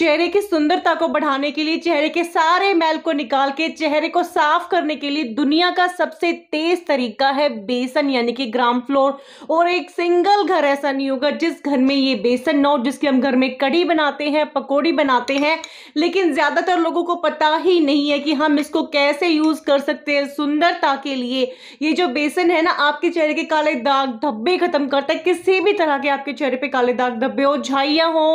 चेहरे की सुंदरता को बढ़ाने के लिए चेहरे के सारे मैल को निकाल के चेहरे को साफ करने के लिए दुनिया का सबसे तेज तरीका है बेसन यानी कि ग्राम फ्लोर और एक सिंगल घर ऐसा नहीं होगा जिस घर में ये बेसन ना हो जिसकी हम घर में कड़ी बनाते हैं पकौड़ी बनाते हैं लेकिन ज़्यादातर लोगों को पता ही नहीं है कि हम इसको कैसे यूज़ कर सकते हैं सुंदरता के लिए ये जो बेसन है ना आपके चेहरे के काले दाग धब्बे ख़त्म करता है किसी भी तरह के आपके चेहरे पर काले दाग धब्बे हो झाइया हो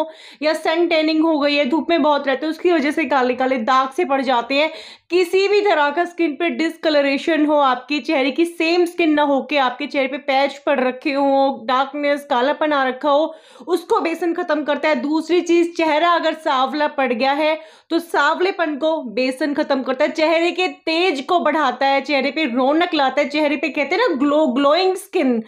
या सन टेनिंग हो गई रही है धूप में बहुत रहते हैं उसकी वजह से काले काले दाग से पड़ जाते हैं किसी भी तरह का स्किन पे डिसकलरेशन हो आपके चेहरे की सेम स्किन ना हो के आपके चेहरे पे पैच पड़ रखे हो डार्कनेस कालापन आ रखा हो उसको बेसन खत्म करता है दूसरी चीज चेहरा अगर सांवला पड़ गया है तो सांवलेपन को बेसन खत्म करता है चेहरे के तेज को बढ़ाता है चेहरे पे रौनक लाता है चेहरे पे कहते हैं ना ग्लो ग्लोइंग स्किन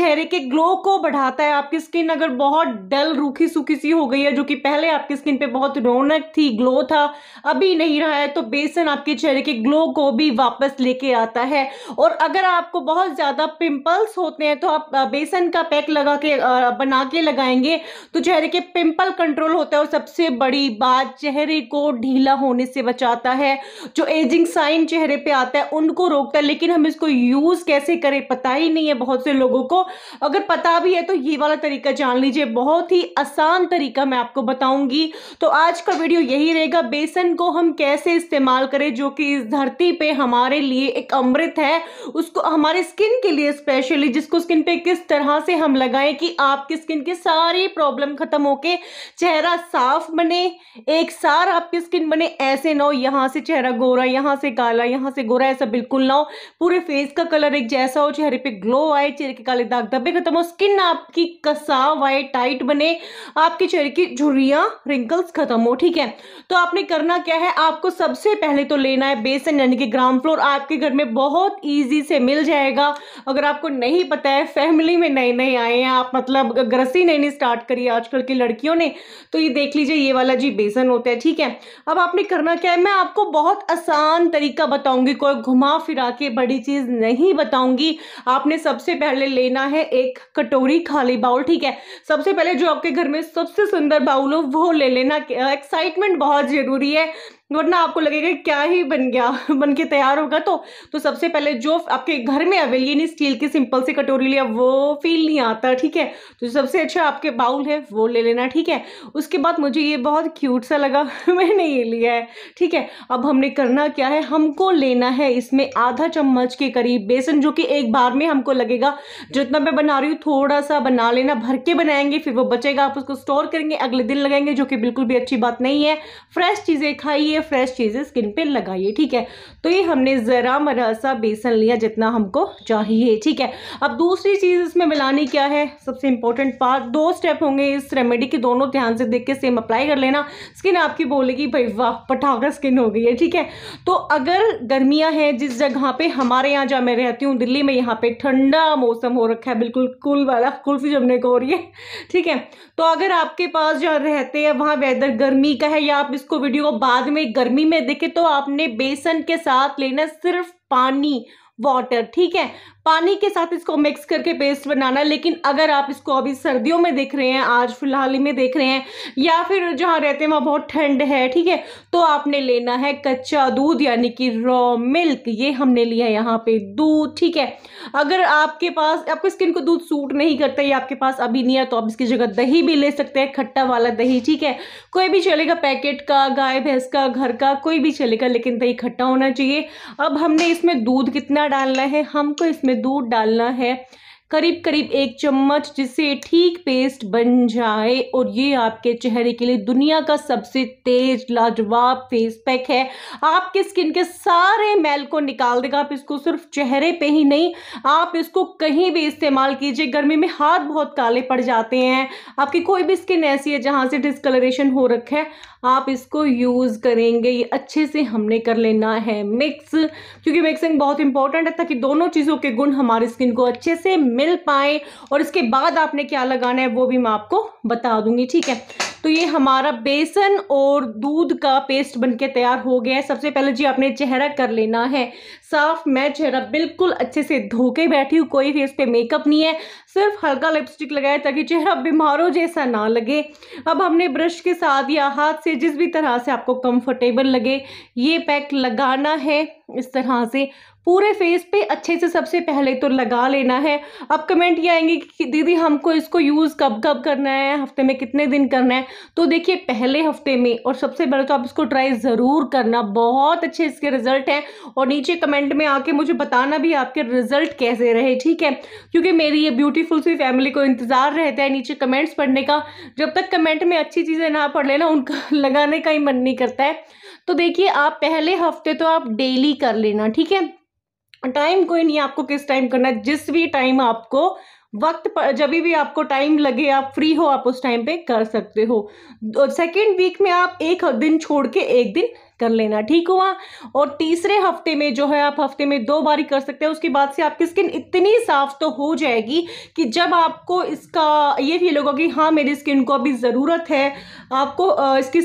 चेहरे के ग्लो को बढ़ाता है आपकी स्किन अगर बहुत डल रूखी सूखी सी हो गई है जो कि पहले आपकी स्किन पे बहुत रौनक थी ग्लो था अभी नहीं रहा है तो बेसन आपके चेहरे के ग्लो को भी वापस लेके आता है और अगर आपको बहुत ज़्यादा पिंपल्स होते हैं तो आप बेसन का पैक लगा के बना के लगाएंगे तो चेहरे के पिंपल कंट्रोल होता है और सबसे बड़ी बात चेहरे को ढीला होने से बचाता है जो एजिंग साइन चेहरे पर आता है उनको रोकता है लेकिन हम इसको यूज़ कैसे करें पता ही नहीं है बहुत से लोगों को अगर पता भी है तो ये वाला तरीका जान लीजिए बहुत ही आसान तरीका मैं आपको बताऊंगी तो आज का वीडियो यही रहेगा बेसन को हम कैसे इस्तेमाल करें जो कि इस धरती पे हमारे लिए एक अमृत है उसको हमारे स्किन के लिए स्पेशली जिसको स्किन पे किस तरह से हम लगाएं कि आपकी स्किन की सारी प्रॉब्लम खत्म होके चेहरा साफ बने एक सार आपकी स्किन बने ऐसे ना हो यहाँ से चेहरा गोरा यहाँ से काला यहाँ से गोरा ऐसा बिल्कुल ना हो पूरे फेस का कलर एक जैसा हो चेहरे पे ग्लो आए चेहरे के काले दाग धब्बे खत्म हो स्किन आपकी कसाव आए टाइट बने आपके चेहरे की झुरियाँ रिंकल प्रोसेस खत्म हो ठीक है तो आपने करना क्या है आपको सबसे पहले तो लेना है बेसन यानी कि ग्राउंड फ्लोर आपके घर में बहुत ईजी से मिल जाएगा अगर आपको नहीं पता है फैमिली में नए नए आए हैं आप मतलब ग्रसी नहीं स्टार्ट करी आजकल की लड़कियों ने तो ये देख लीजिए ये वाला जी बेसन होता है ठीक है अब आपने करना क्या है मैं आपको बहुत आसान तरीका बताऊंगी कोई घुमा फिरा के बड़ी चीज़ नहीं बताऊंगी आपने सबसे पहले लेना है एक कटोरी खाली बाउल ठीक है सबसे पहले जो आपके घर में सबसे सुंदर बाउल हो वो ले लेना ना एक्साइटमेंट बहुत ज़रूरी है वरना आपको लगेगा क्या ही बन गया बन के तैयार होगा तो तो सबसे पहले जो आपके घर में अवेल यानी स्टील की सिंपल सी कटोरी लिया वो फील नहीं आता ठीक है तो सबसे अच्छा आपके बाउल है वो ले लेना ठीक है उसके बाद मुझे ये बहुत क्यूट सा लगा मैंने ये लिया है ठीक है अब हमने करना क्या है हमको लेना है इसमें आधा चम्मच के करीब बेसन जो कि एक बार में हमको लगेगा जितना मैं बना रही हूँ थोड़ा सा बना लेना भर के बनाएंगे फिर वो बचेगा आप उसको स्टोर करेंगे अगले दिन लगाएंगे जो कि बिल्कुल बिल्कुल भी अच्छी बात नहीं है फ्रेश चीज़ें खाइए फ्रेश चीज़ें स्किन पे लगाइए ठीक है तो ये हमने ज़रा मरासा बेसन लिया जितना हमको चाहिए ठीक है अब दूसरी चीज़ इसमें मिलानी क्या है सबसे इंपॉर्टेंट पार्ट दो स्टेप होंगे इस रेमेडी के दोनों ध्यान से देख के सेम अप्लाई कर लेना स्किन आपकी बोलेगी भाई वाह पटाखा स्किन हो गई है ठीक है तो अगर गर्मियाँ हैं जिस जगह पर हमारे यहाँ जहाँ मैं रहती हूँ दिल्ली में यहाँ पर ठंडा मौसम हो रखा है बिल्कुल कुल वाला कुल्फी जमने को हो रही है ठीक है तो अगर आपके पास जहाँ रहते हैं वहाँ वेदर गर्मी का है या आप इसको वीडियो को बाद में गर्मी में देखें तो आपने बेसन के साथ लेना सिर्फ पानी वाटर ठीक है पानी के साथ इसको मिक्स करके पेस्ट बनाना लेकिन अगर आप इसको अभी सर्दियों में देख रहे हैं आज फिलहाल ही में देख रहे हैं या फिर जहाँ रहते हैं वहाँ बहुत ठंड है ठीक है तो आपने लेना है कच्चा दूध यानी कि रॉ मिल्क ये हमने लिया है यहाँ पे दूध ठीक है अगर आपके पास आपको स्किन को दूध सूट नहीं करता या आपके पास अभी नहीं है तो आप इसकी जगह दही भी ले सकते हैं खट्टा वाला दही ठीक है कोई भी चलेगा पैकेट का गाय भैंस का घर का कोई भी चलेगा लेकिन दही खट्टा होना चाहिए अब हमने इसमें दूध कितना डालना है हमको इसमें में दूध डालना है करीब करीब एक चम्मच जिससे ठीक पेस्ट बन जाए और ये आपके चेहरे के लिए दुनिया का सबसे तेज लाजवाब फेस पैक है आपके स्किन के सारे मैल को निकाल देगा आप इसको सिर्फ चेहरे पे ही नहीं आप इसको कहीं भी इस्तेमाल कीजिए गर्मी में हाथ बहुत काले पड़ जाते हैं आपकी कोई भी स्किन ऐसी है जहाँ से डिस्कलरेशन हो रखा है आप इसको यूज़ करेंगे ये अच्छे से हमने कर लेना है मिक्स क्योंकि मिक्सिंग बहुत इंपॉर्टेंट है ताकि दोनों चीज़ों के गुण हमारी स्किन को अच्छे से मिक्स मिल पाए और इसके बाद आपने क्या लगाना है वो भी मैं आपको बता दूंगी ठीक है तो ये हमारा बेसन और दूध का पेस्ट बनके तैयार हो गया है सबसे पहले जी आपने चेहरा कर लेना है साफ मैं चेहरा बिल्कुल अच्छे से धो के बैठी हूँ कोई फेस पे मेकअप नहीं है सिर्फ हल्का लिपस्टिक लगाया ताकि चेहरा बीमारों जैसा ना लगे अब हमने ब्रश के साथ या हाथ से जिस भी तरह से आपको कंफर्टेबल लगे ये पैक लगाना है इस तरह से पूरे फेस पे अच्छे से सबसे पहले तो लगा लेना है अब कमेंट ये आएंगे कि दीदी हमको इसको यूज़ कब कब करना है हफ्ते में कितने दिन करना है तो देखिए पहले हफ्ते में और सबसे पहले तो आप इसको ट्राई ज़रूर करना बहुत अच्छे इसके रिज़ल्ट हैं और नीचे कमेंट में आके मुझे बताना भी आपके रिज़ल्ट कैसे रहे ठीक है क्योंकि मेरी ये ब्यूटीफुल सी फैमिली को इंतज़ार रहता है नीचे कमेंट्स पढ़ने का जब तक कमेंट में अच्छी चीज़ें ना पढ़ लेना उनका लगाने का ही मन नहीं करता है तो देखिए आप पहले हफ्ते तो आप डेली कर लेना ठीक है टाइम कोई नहीं आपको किस टाइम करना है जिस भी टाइम आपको वक्त पर जब भी आपको टाइम लगे आप फ्री हो आप उस टाइम पे कर सकते हो सेकेंड वीक में आप एक दिन छोड़ के एक दिन कर लेना ठीक हुआ और तीसरे हफ्ते में जो है आप हफ्ते में दो बारी कर सकते हैं उसके बाद से आपकी स्किन इतनी साफ तो हो जाएगी कि जब आपको इसका ये फील होगा कि हाँ मेरी स्किन को अभी ज़रूरत है आपको इसकी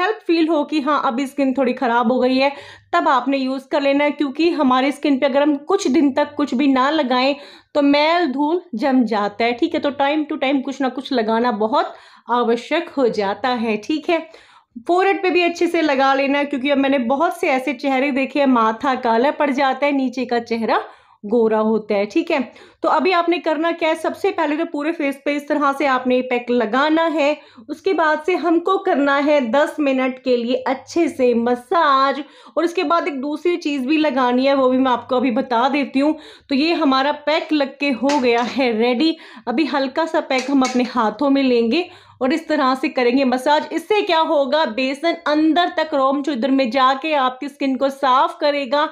हेल्प फील हो कि हाँ अभी स्किन थोड़ी ख़राब हो गई है तब आपने यूज़ कर लेना है क्योंकि हमारे स्किन पे अगर हम कुछ दिन तक कुछ भी ना लगाएं तो मैल धूल जम जाता है ठीक है तो टाइम टू टाइम कुछ ना कुछ लगाना बहुत आवश्यक हो जाता है ठीक है फोरहेड पे भी अच्छे से लगा लेना क्योंकि अब मैंने बहुत से ऐसे चेहरे देखे हैं माथा काला पड़ जाता है नीचे का चेहरा गोरा होता है ठीक है तो अभी आपने करना क्या है सबसे पहले तो पूरे फेस पे इस तरह से आपने पैक लगाना है उसके बाद से हमको करना है दस मिनट के लिए अच्छे से मसाज और इसके बाद एक दूसरी चीज़ भी लगानी है वो भी मैं आपको अभी बता देती हूँ तो ये हमारा पैक लग के हो गया है रेडी अभी हल्का सा पैक हम अपने हाथों में लेंगे और इस तरह से करेंगे मसाज इससे क्या होगा बेसन अंदर तक रोम चुदर में जाके आपकी स्किन को साफ करेगा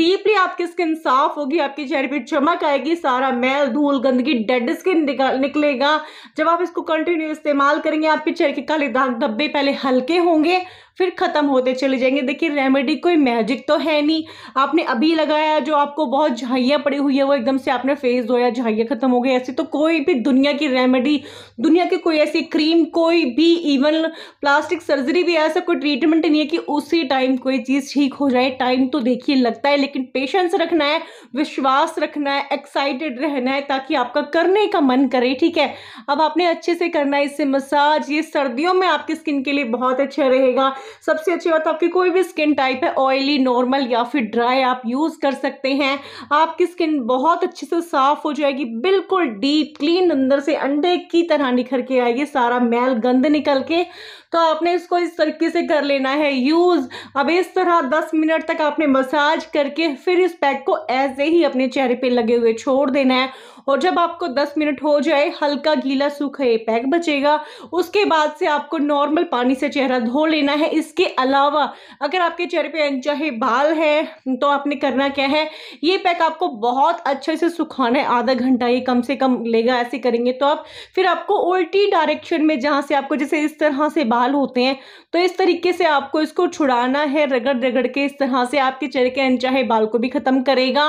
डीपली आपकी स्किन साफ होगी आपके चेहरे पर चमक आएगी सारा मैल धूल गंदगी डेड स्किन निकलेगा जब आप इसको कंटिन्यू इस्तेमाल करेंगे आपके चेहरे के काले दाग धब्बे पहले हल्के होंगे फिर ख़त्म होते चले जाएंगे देखिए रेमेडी कोई मैजिक तो है नहीं आपने अभी लगाया जो आपको बहुत झाइयाँ पड़ी हुई है वो एकदम से आपने फेस धोया झाइयाँ ख़त्म हो गई ऐसी तो कोई भी दुनिया की रेमेडी दुनिया की कोई ऐसी क्रीम कोई भी इवन प्लास्टिक सर्जरी भी ऐसा कोई ट्रीटमेंट नहीं है कि उसी टाइम कोई चीज़ ठीक हो जाए टाइम तो देखिए लगता है लेकिन पेशेंस रखना है विश्वास रखना है एक्साइटेड रहना है ताकि आपका करने का मन करे ठीक है अब आपने अच्छे से करना है इससे मसाज ये सर्दियों में आपकी स्किन के लिए बहुत अच्छा रहेगा सबसे अच्छी बात आपकी कोई भी स्किन टाइप है ऑयली नॉर्मल या फिर ड्राई आप यूज़ कर सकते हैं आपकी स्किन बहुत अच्छे से साफ हो जाएगी बिल्कुल डीप क्लीन अंदर से अंडे की तरह निखर के आएगी सारा मैल गंद निकल के तो आपने इसको इस तरीके से कर लेना है यूज़ अब इस तरह 10 मिनट तक आपने मसाज करके फिर इस पैक को ऐसे ही अपने चेहरे पे लगे हुए छोड़ देना है और जब आपको 10 मिनट हो जाए हल्का गीला सूखा ये पैक बचेगा उसके बाद से आपको नॉर्मल पानी से चेहरा धो लेना है इसके अलावा अगर आपके चेहरे पे अनचाहे बाल है तो आपने करना क्या है ये पैक आपको बहुत अच्छे से सुखाना है आधा घंटा ये कम से कम लेगा ऐसे करेंगे तो आप फिर आपको उल्टी डायरेक्शन में जहाँ से आपको जैसे इस तरह से बाल होते हैं तो इस तरीके से आपको इसको छुड़ाना है रगड़ रगड़ के इस तरह से आपके चेहरे के अनचाहे बाल को भी ख़त्म करेगा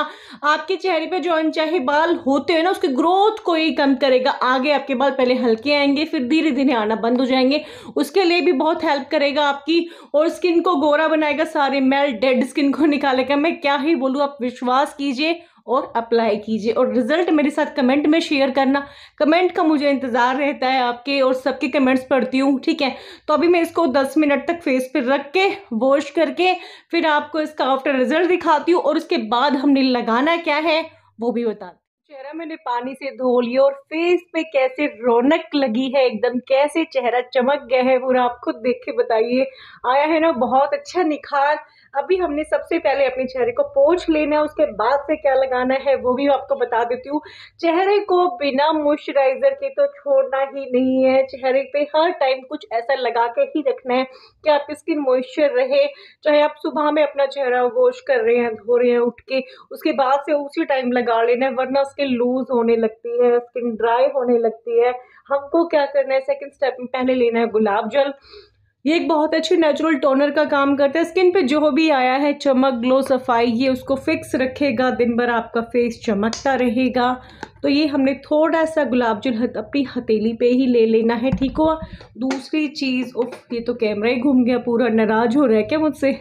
आपके चेहरे पर जो अनचाहे बाल होते हैं ना उसकी ग्रोथ को ही कम करेगा आगे आपके बाल पहले हल्के आएंगे फिर धीरे धीरे आना बंद हो जाएंगे उसके लिए भी बहुत हेल्प करेगा आपकी और स्किन को गोरा बनाएगा सारे मेल डेड स्किन को निकालेगा मैं क्या ही बोलूँ आप विश्वास कीजिए और अप्लाई कीजिए और रिजल्ट मेरे साथ कमेंट में शेयर करना कमेंट का मुझे इंतज़ार रहता है आपके और सबके कमेंट्स पढ़ती हूँ ठीक है तो अभी मैं इसको 10 मिनट तक फेस पर रख के वॉश करके फिर आपको इसका आफ्टर रिजल्ट दिखाती हूँ और उसके बाद हमने लगाना क्या है वो भी बता चेहरा मैंने पानी से धो लिया और फेस पे कैसे रौनक लगी है एकदम कैसे चेहरा चमक गया है पूरा आप खुद देख के बताइए आया है ना बहुत अच्छा निखार अभी हमने सबसे पहले अपने चेहरे को पोछ लेना है उसके बाद से क्या लगाना है वो भी आपको बता देती हूँ चेहरे को बिना मॉइस्चराइज़र के तो छोड़ना ही नहीं है चेहरे पे हर टाइम कुछ ऐसा लगा के ही रखना है कि आपकी स्किन मॉइस्चर रहे चाहे आप सुबह में अपना चेहरा वॉश कर रहे हैं धो रहे हैं उठ के उसके बाद से उसी टाइम लगा लेना है वरना स्किन लूज़ होने लगती है स्किन ड्राई होने लगती है हमको क्या करना है सेकेंड स्टेप में पहले लेना है गुलाब जल ये एक बहुत अच्छे नेचुरल टोनर का काम करता है स्किन पे जो भी आया है चमक ग्लो सफाई ये उसको फिक्स रखेगा दिन भर आपका फेस चमकता रहेगा तो ये हमने थोड़ा सा गुलाब जल हत, अपनी हथेली पे ही ले लेना है ठीक हुआ दूसरी चीज़ उफ ये तो कैमरा ही घूम गया पूरा नाराज हो रहा है क्या मुझसे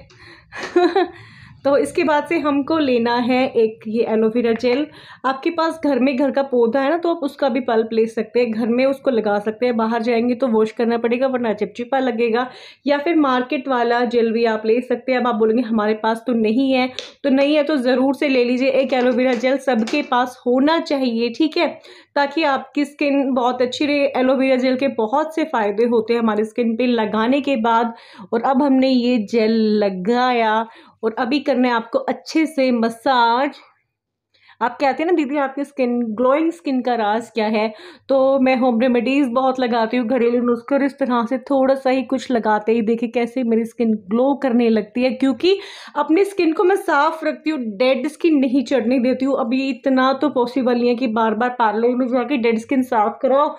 तो इसके बाद से हमको लेना है एक ये एलोवेरा जेल आपके पास घर में घर का पौधा है ना तो आप उसका भी पल्प ले सकते हैं घर में उसको लगा सकते हैं बाहर जाएंगे तो वॉश करना पड़ेगा वरना चिपचिपा लगेगा या फिर मार्केट वाला जेल भी आप ले सकते हैं अब आप बोलेंगे हमारे पास तो नहीं है तो नहीं है तो ज़रूर से ले लीजिए एक एलोवेरा जेल सबके पास होना चाहिए ठीक है ताकि आपकी स्किन बहुत अच्छी रहे एलोवेरा जेल के बहुत से फ़ायदे होते हैं हमारी स्किन पर लगाने के बाद और अब हमने ये जेल लगाया और अभी करना है आपको अच्छे से मसाज आप कहते हैं ना दीदी आपकी स्किन ग्लोइंग स्किन का राज क्या है तो मैं होम रेमेडीज़ बहुत लगाती हूँ घरेलू नुस्खे और इस तरह से थोड़ा सा ही कुछ लगाते ही देखिए कैसे मेरी स्किन ग्लो करने लगती है क्योंकि अपनी स्किन को मैं साफ़ रखती हूँ डेड स्किन नहीं चढ़ने देती हूँ अभी इतना तो पॉसिबल नहीं है कि बार बार पार्लर में जाके डेड स्किन साफ़ कराओ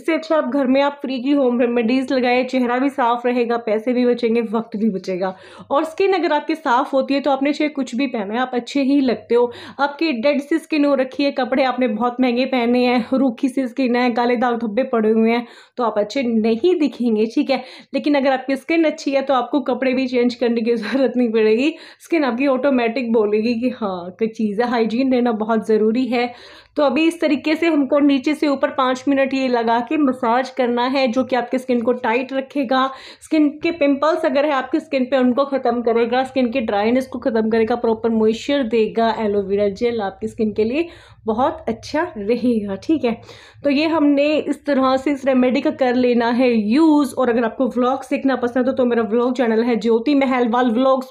इससे अच्छा आप घर में आप फ्री की होम रेमेडीज़ लगाए चेहरा भी साफ़ रहेगा पैसे भी बचेंगे वक्त भी बचेगा और स्किन अगर आपकी साफ़ होती है तो आपने चाहे कुछ भी पहना है आप अच्छे ही लगते हो आपकी डेड सी स्किन हो रखी है कपड़े आपने बहुत महंगे पहने हैं रूखी सी स्किन है गाले दाग धब्बे पड़े हुए हैं तो आप अच्छे नहीं दिखेंगे ठीक है लेकिन अगर आपकी स्किन अच्छी है तो आपको कपड़े भी चेंज करने की ज़रूरत नहीं पड़ेगी स्किन आपकी ऑटोमेटिक बोलेगी कि हाँ कोई चीज़ है हाइजीन रहना बहुत ज़रूरी है तो अभी इस तरीके से हमको नीचे से ऊपर पाँच मिनट ये लगा के मसाज करना है जो कि आपकी स्किन को टाइट रखेगा स्किन के पिंपल्स अगर है आपकी स्किन पे उनको ख़त्म करेगा स्किन की ड्राइनेस को ख़त्म करेगा प्रॉपर मॉइस्चर देगा एलोवेरा जेल आपकी स्किन के लिए बहुत अच्छा रहेगा ठीक है तो ये हमने इस तरह से इस रेमेडी का कर लेना है यूज़ और अगर आपको व्लॉग सीखना पसंद हो तो मेरा व्लॉग चैनल है ज्योति महल वाल व्लॉग्स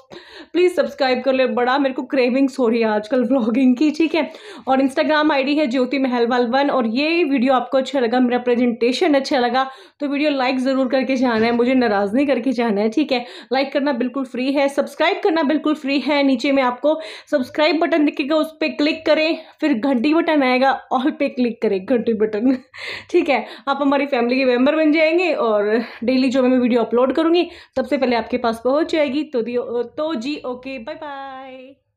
प्लीज़ सब्सक्राइब कर ले बड़ा मेरे को क्रेविंग्स हो रही है आजकल व्लॉगिंग की ठीक है और इंस्टाग्राम आई पड़ी है ज्योति महलवाल वन और ये वीडियो आपको अच्छा लगा मेरा प्रेजेंटेशन अच्छा लगा तो वीडियो लाइक ज़रूर करके जाना है मुझे नाराज़ नहीं करके जाना है ठीक है लाइक करना बिल्कुल फ्री है सब्सक्राइब करना बिल्कुल फ्री है नीचे में आपको सब्सक्राइब बटन दिखेगा उस पर क्लिक करें फिर घंटी बटन आएगा ऑल पे क्लिक करें घंटी बटन ठीक है आप हमारी फैमिली के मेम्बर बन जाएंगे और डेली जो मैं वीडियो अपलोड करूँगी सबसे पहले आपके पास पहुँच जाएगी तो दियो तो जी ओके बाय बाय